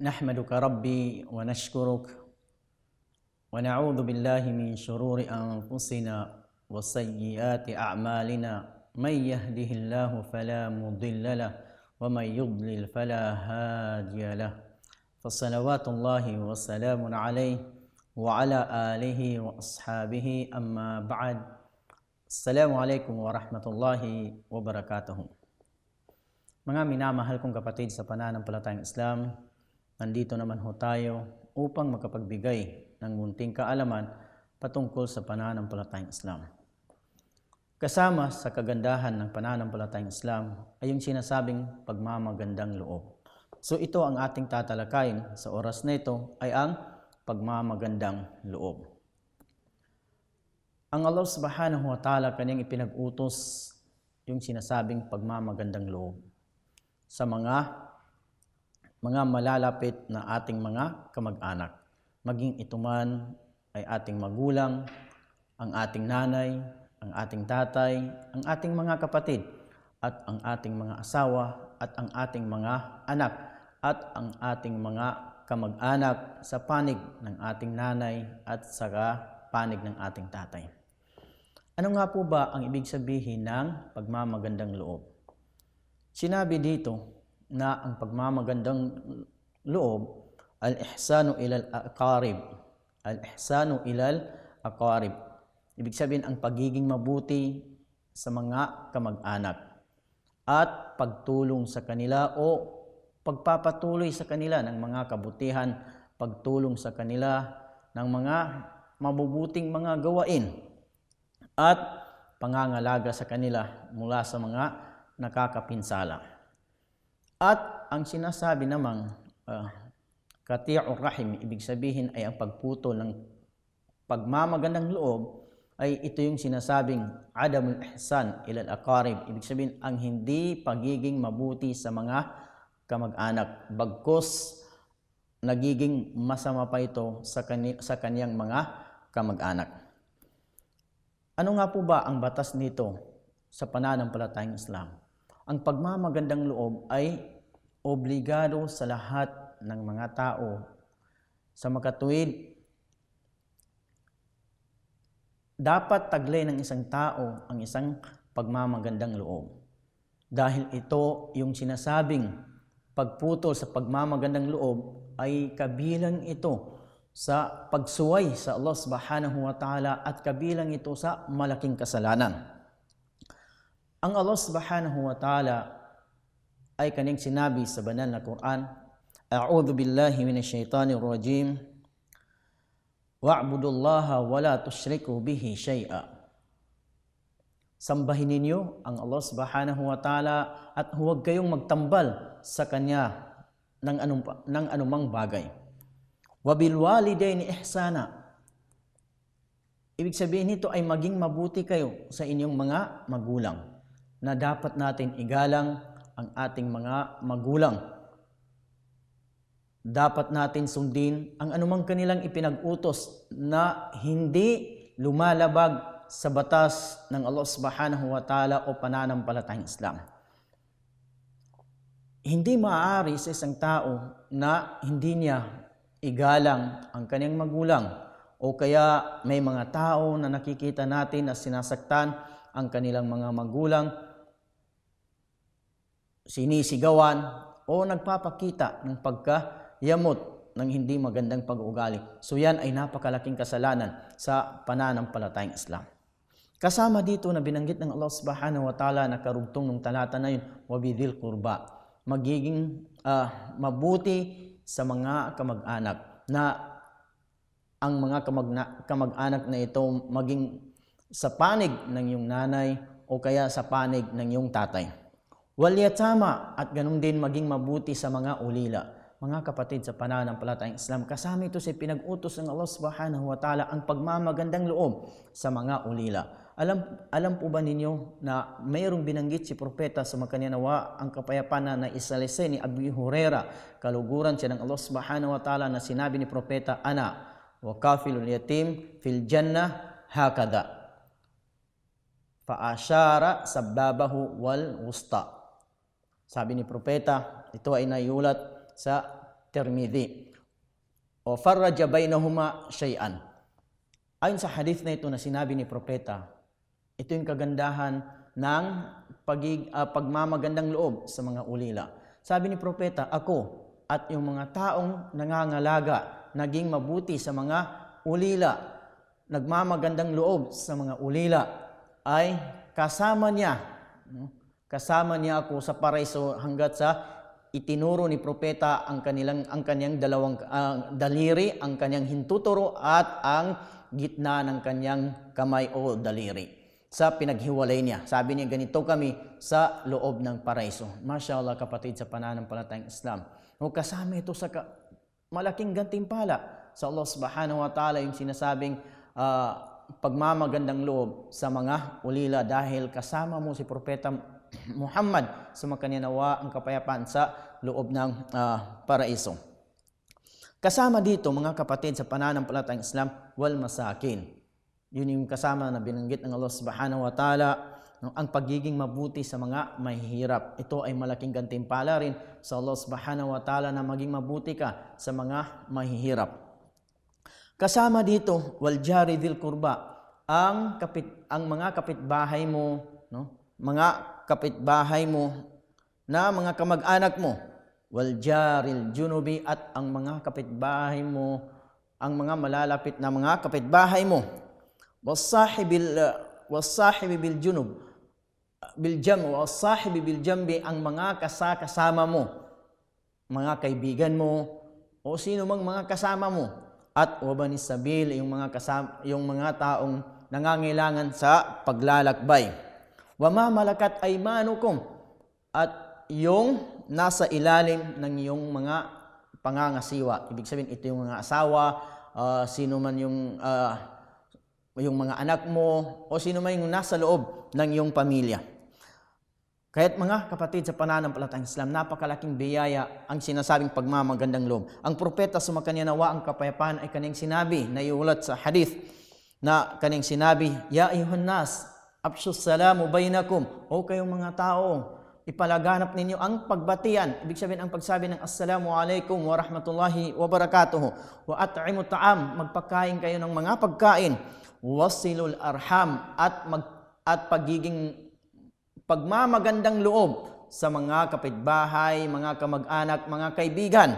نحمدك ربي ونشكرك ونعوذ بالله من شرور أنفسنا وسيئات أعمالنا من يهده الله فلا مضل له ومن يضلل فلا هادي له فصلوات الله وسلام عليه وعلى آله وأصحابه أما بعد السلام عليكم ورحمة الله وبركاته Mga minamahal kong kapatid sa pananampalatayang Islam, Nandito naman ho tayo upang makapagbigay ng munting kaalaman patungkol sa pananampalatayang Islam. Kasama sa kagandahan ng pananampalatayang Islam ay yung sinasabing pagmamagandang loob. So ito ang ating tatalakayin sa oras na ito ay ang pagmamagandang loob. Ang Allah subhanahu wa ta'ala kanyang ipinag-utos yung sinasabing pagmamagandang loob sa mga mga malalapit na ating mga kamag-anak. Maging ito man ay ating magulang, ang ating nanay, ang ating tatay, ang ating mga kapatid, at ang ating mga asawa, at ang ating mga anak, at ang ating mga kamag-anak sa panig ng ating nanay at sa panig ng ating tatay. Ano nga po ba ang ibig sabihin ng pagmamagandang loob? Sinabi dito na ang pagmamagandang loob, al-ihsanu ilal aqarib. Al-ihsanu ilal aqarib. Ibig sabihin, ang pagiging mabuti sa mga kamag-anak at pagtulong sa kanila o pagpapatuloy sa kanila ng mga kabutihan, pagtulong sa kanila ng mga mabubuting mga gawain at pangangalaga sa kanila mula sa mga nakakapinsala. At ang sinasabi namang uh, kati'ur rahim, ibig sabihin ay ang pagputo ng pagmamagandang loob, ay ito yung sinasabing adamul ihsan ilal akarib. Ibig sabihin, ang hindi pagiging mabuti sa mga kamag-anak. Bagkos, nagiging masama pa ito sa, kani- sa kaniyang mga kamag-anak. Ano nga po ba ang batas nito sa pananampalatayang Islam? Ang pagmamagandang loob ay obligado sa lahat ng mga tao. Sa makatuwid, dapat taglay ng isang tao ang isang pagmamagandang loob. Dahil ito yung sinasabing pagputol sa pagmamagandang loob ay kabilang ito sa pagsuway sa Allah subhanahu wa ta'ala at kabilang ito sa malaking kasalanan. Ang Allah subhanahu wa ta'ala ay kaning sinabi sa banal na Quran, A'udhu billahi shaytanir rajim. Wa'budullaha wa la tushriku bihi shay'a. Sambahin ninyo ang Allah subhanahu wa ta'ala at huwag kayong magtambal sa Kanya ng, anum, ng anumang bagay. Wabil walidayn ihsana. Ibig sabihin nito ay maging mabuti kayo sa inyong mga magulang na dapat natin igalang ang ating mga magulang. Dapat natin sundin ang anumang kanilang ipinag-utos na hindi lumalabag sa batas ng Allah subhanahu wa ta'ala o pananampalatayang Islam. Hindi maaari sa isang tao na hindi niya igalang ang kanyang magulang o kaya may mga tao na nakikita natin na sinasaktan ang kanilang mga magulang sinisigawan, o nagpapakita ng pagkayamot ng hindi magandang pag-uugali. So yan ay napakalaking kasalanan sa pananampalatayang Islam. Kasama dito na binanggit ng Allah subhanahu wa ta'ala na karugtong ng talata na yun, wabidil kurba. Magiging uh, mabuti sa mga kamag-anak na ang mga kamag-anak na ito maging sa panig ng iyong nanay o kaya sa panig ng iyong tatay. Walyatama at ganun din maging mabuti sa mga ulila. Mga kapatid sa pananampalatayang Islam, kasama ito sa pinag-utos ng Allah subhanahu wa ta'ala ang pagmamagandang loob sa mga ulila. Alam, alam po ba ninyo na mayroong binanggit si propeta sa nawa ang kapayapana na isalese ni Abu Huraira, kaluguran siya ng Allah subhanahu wa ta'ala na sinabi ni propeta, Ana, wa kafilul yatim fil jannah hakada. Faashara sababahu wal wusta. Sabi ni Propeta, ito ay naiulat sa Tirmidhi. O farraja bainahuma shay'an. Ayon sa hadith na ito na sinabi ni Propeta, ito yung kagandahan ng pagig, uh, pagmamagandang loob sa mga ulila. Sabi ni Propeta, ako at yung mga taong nangangalaga, naging mabuti sa mga ulila, nagmamagandang loob sa mga ulila, ay kasama niya no? Kasama niya ako sa paraiso hanggat sa itinuro ni propeta ang kanilang ang kaniyang dalawang uh, daliri, ang kaniyang hintuturo at ang gitna ng kaniyang kamay o daliri sa pinaghiwalay niya. Sabi niya, ganito kami sa loob ng paraiso. Mashallah kapatid sa pananampalatayang Islam. O kasama ito sa ka- malaking gantimpala sa Allah subhanahu wa ta'ala yung sinasabing uh, pagmamagandang loob sa mga ulila dahil kasama mo si Propeta Muhammad sumakanya nawa ang kapayapaan sa loob ng uh, paraiso. Kasama dito mga kapatid sa pananampalatayang Islam, wal masakin. Yun yung kasama na binanggit ng Allah subhanahu wa ta'ala no, ang pagiging mabuti sa mga mahihirap. Ito ay malaking gantimpala rin sa Allah subhanahu wa ta'ala na maging mabuti ka sa mga mahihirap. Kasama dito, wal jari dil kurba, ang, kapit, ang mga kapitbahay mo, no, mga kapitbahay mo, na mga kamag-anak mo, wal jaril junubi at ang mga kapitbahay mo, ang mga malalapit na mga kapitbahay mo. was sahibil was wasahibi bil junub bil jam was wasahibi bil jambi ang mga kasakasama mo, mga kaibigan mo o sino mang mga kasama mo at wabani sabil yung mga kasama, yung mga taong nangangailangan sa paglalakbay. Wama malakat ay manukum at yung nasa ilalim ng iyong mga pangangasiwa. Ibig sabihin, ito yung mga asawa, uh, sino man yung, uh, yung mga anak mo, o sino man yung nasa loob ng iyong pamilya. Kaya't mga kapatid sa pananampalatang Islam, napakalaking biyaya ang sinasabing pagmamagandang loob. Ang propeta sumakanya nawa ang kapayapaan ay kanyang sinabi na iulat sa hadith na kanyang sinabi, Ya ayuhan nas, Absusalamu bainakum. O kayong mga tao, ipalaganap ninyo ang pagbatian. Ibig sabihin ang pagsabi ng Assalamu alaikum wa rahmatullahi wa barakatuhu. Wa at'imu ta'am, magpakain kayo ng mga pagkain. Wasilul arham at mag at pagiging pagmamagandang loob sa mga kapitbahay, mga kamag-anak, mga kaibigan.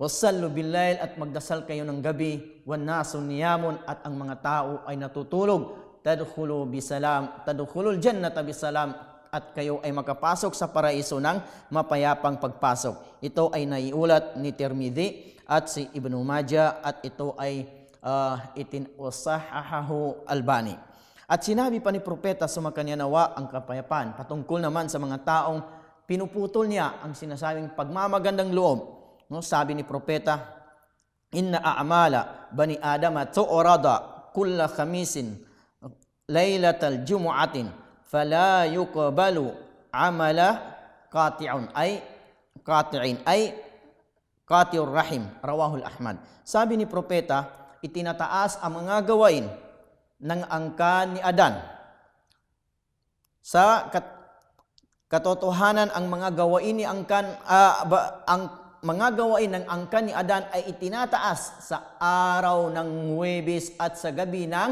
Wasallu billail at magdasal kayo ng gabi, wanasun niyamun at ang mga tao ay natutulog tadkhulu bisalam, tadkhulul jannata bisalam, at kayo ay makapasok sa paraiso ng mapayapang pagpasok. Ito ay naiulat ni Tirmidhi at si Ibn Majah at ito ay uh, ah, itinusahahahu albani. At sinabi pa ni Propeta sa makanyanawa ang kapayapan patungkol naman sa mga taong pinuputol niya ang sinasabing pagmamagandang loob. No, sabi ni Propeta, Inna a'mala bani Adam at tu'orada kulla khamisin lailatal jumu'atin fala yuqbalu amala qati'un ay qati'in ay qati'ur rahim rawahul ahmad sabi ni propeta itinataas ang mga gawain ng angka ni Adan sa kat katotohanan ang mga gawain ni angkan uh, ba, ang mga gawain ng angkan ni Adan ay itinataas sa araw ng Huwebes at sa gabi ng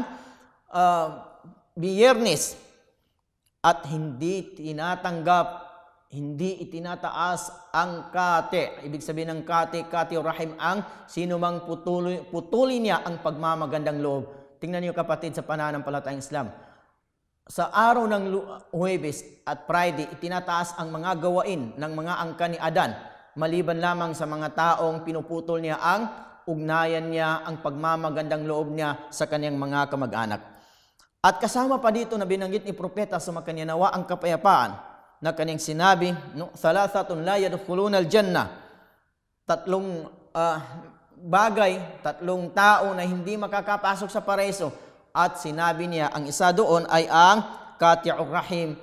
uh, biyernes at hindi tinatanggap, hindi itinataas ang kate. Ibig sabihin ng kate, kate o rahim ang sino mang putuli, putuli niya ang pagmamagandang loob. Tingnan niyo kapatid sa pananampalatayang Islam. Sa araw ng Huwebes at Friday, itinataas ang mga gawain ng mga angka ni Adan maliban lamang sa mga taong pinuputol niya ang ugnayan niya, ang pagmamagandang loob niya sa kaniyang mga kamag-anak. At kasama pa dito na binanggit ni propeta sa makanya nawa ang kapayapaan na kaniyang sinabi, no, thalathatun la yadkhuluna al-jannah. Tatlong uh, bagay, tatlong tao na hindi makakapasok sa pareso. At sinabi niya, ang isa doon ay ang kati'ur rahim.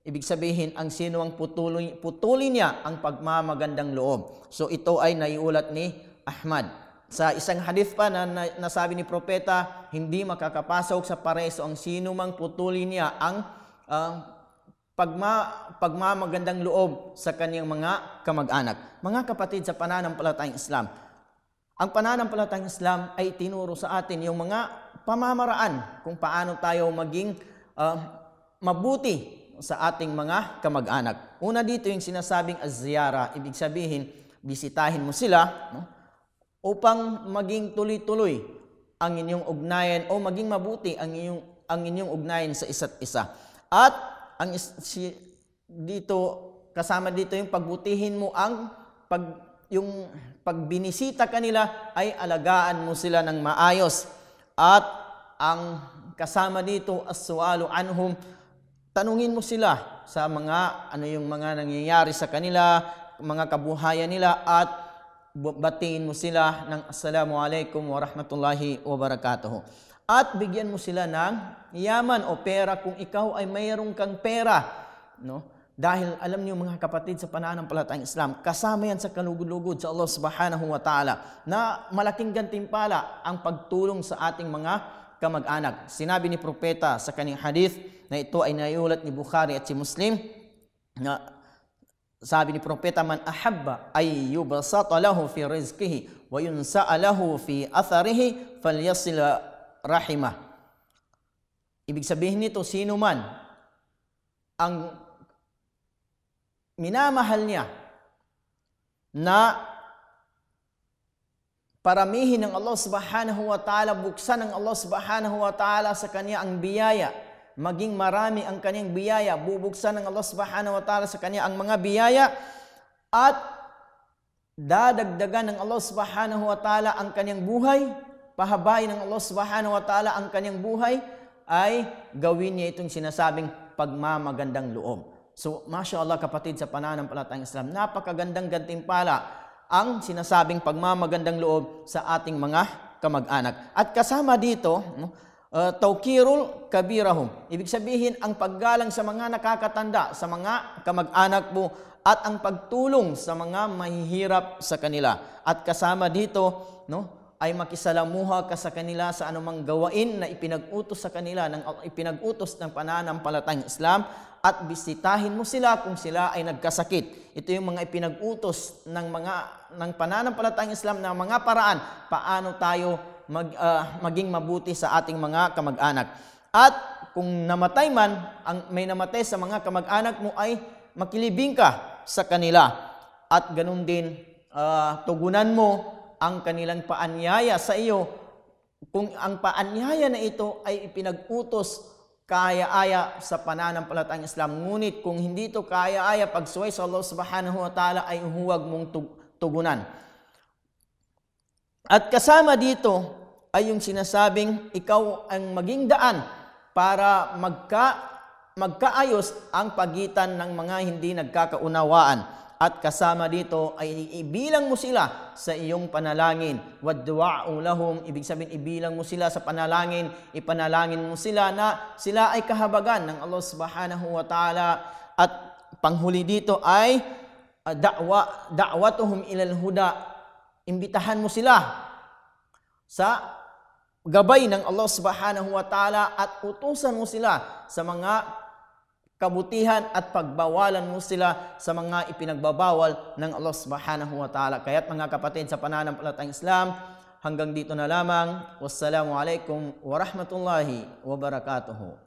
Ibig sabihin, ang sino ang putuli, putuli niya ang pagmamagandang loob. So ito ay naiulat ni Ahmad sa isang hadith pa na, nasabi ni propeta, hindi makakapasok sa pareso ang sino mang putuli niya ang uh, pagma, pagmamagandang loob sa kaniyang mga kamag-anak. Mga kapatid sa pananampalatayang Islam, ang pananampalatayang Islam ay tinuro sa atin yung mga pamamaraan kung paano tayo maging uh, mabuti sa ating mga kamag-anak. Una dito yung sinasabing az-ziyara, ibig sabihin, bisitahin mo sila, no? upang maging tuloy-tuloy ang inyong ugnayan o maging mabuti ang inyong ang inyong ugnayan sa isa't isa. At ang si, dito kasama dito yung pagbutihin mo ang pag yung pagbinisita kanila ay alagaan mo sila ng maayos. At ang kasama dito aswalo anhum tanungin mo sila sa mga ano yung mga nangyayari sa kanila, mga kabuhayan nila at batiin mo sila ng Assalamu alaikum wa rahmatullahi wa barakatuh. At bigyan mo sila ng yaman o pera kung ikaw ay mayroong kang pera. No? Dahil alam niyo mga kapatid sa pananampalatayang Islam, kasama yan sa kalugod-lugod sa Allah subhanahu wa ta'ala na malaking gantimpala ang pagtulong sa ating mga kamag-anak. Sinabi ni Propeta sa kanyang hadith na ito ay naiulat ni Bukhari at si Muslim na sabi ni Propeta, Man ahabba ay yubasata lahu fi rizqihi wa yunsa'a lahu fi atharihi falyasil rahimah. Ibig sabihin nito, sino man ang minamahal niya na paramihin ng Allah subhanahu wa ta'ala, buksan ng Allah subhanahu wa ta'ala sa kanya ang biyaya maging marami ang kanyang biyaya. Bubuksan ng Allah subhanahu wa ta'ala sa kanya ang mga biyaya at dadagdagan ng Allah subhanahu wa ta'ala ang kanyang buhay, pahabain ng Allah subhanahu wa ta'ala ang kanyang buhay, ay gawin niya itong sinasabing pagmamagandang loob. So, Masya Allah kapatid sa pananampalatayang Islam, napakagandang gantimpala ang sinasabing pagmamagandang loob sa ating mga kamag-anak. At kasama dito, uh, tawkirul kabirahum. Ibig sabihin, ang paggalang sa mga nakakatanda, sa mga kamag-anak mo, at ang pagtulong sa mga mahihirap sa kanila. At kasama dito, no, ay makisalamuha ka sa kanila sa anumang gawain na ipinag-utos sa kanila ng ipinag-utos ng pananampalatayang Islam at bisitahin mo sila kung sila ay nagkasakit. Ito yung mga ipinag-utos ng mga ng pananampalatayang Islam na mga paraan paano tayo mag, uh, maging mabuti sa ating mga kamag-anak. At kung namatay man, ang may namatay sa mga kamag-anak mo ay makilibing ka sa kanila. At ganun din, uh, tugunan mo ang kanilang paanyaya sa iyo. Kung ang paanyaya na ito ay ipinag-utos kaya-aya sa pananampalatang Islam. Ngunit kung hindi ito kaya-aya, pagsuway sa Allah subhanahu wa ta'ala ay huwag mong tugunan. At kasama dito ay yung sinasabing ikaw ang maging daan para magka magkaayos ang pagitan ng mga hindi nagkakaunawaan at kasama dito ay ibilang mo sila sa iyong panalangin. Waddu'a'u lahum, ibig sabihin ibilang mo sila sa panalangin, ipanalangin mo sila na sila ay kahabagan ng Allah Subhanahu wa Ta'ala at panghuli dito ay ah, da'wa da'watuhum ilal huda imbitahan mo sila sa gabay ng Allah Subhanahu wa Ta'ala at utusan mo sila sa mga kabutihan at pagbawalan mo sila sa mga ipinagbabawal ng Allah Subhanahu wa Ta'ala. Kaya't mga kapatid sa pananampalatang Islam, hanggang dito na lamang. Wassalamu alaikum wa rahmatullahi wa barakatuhu.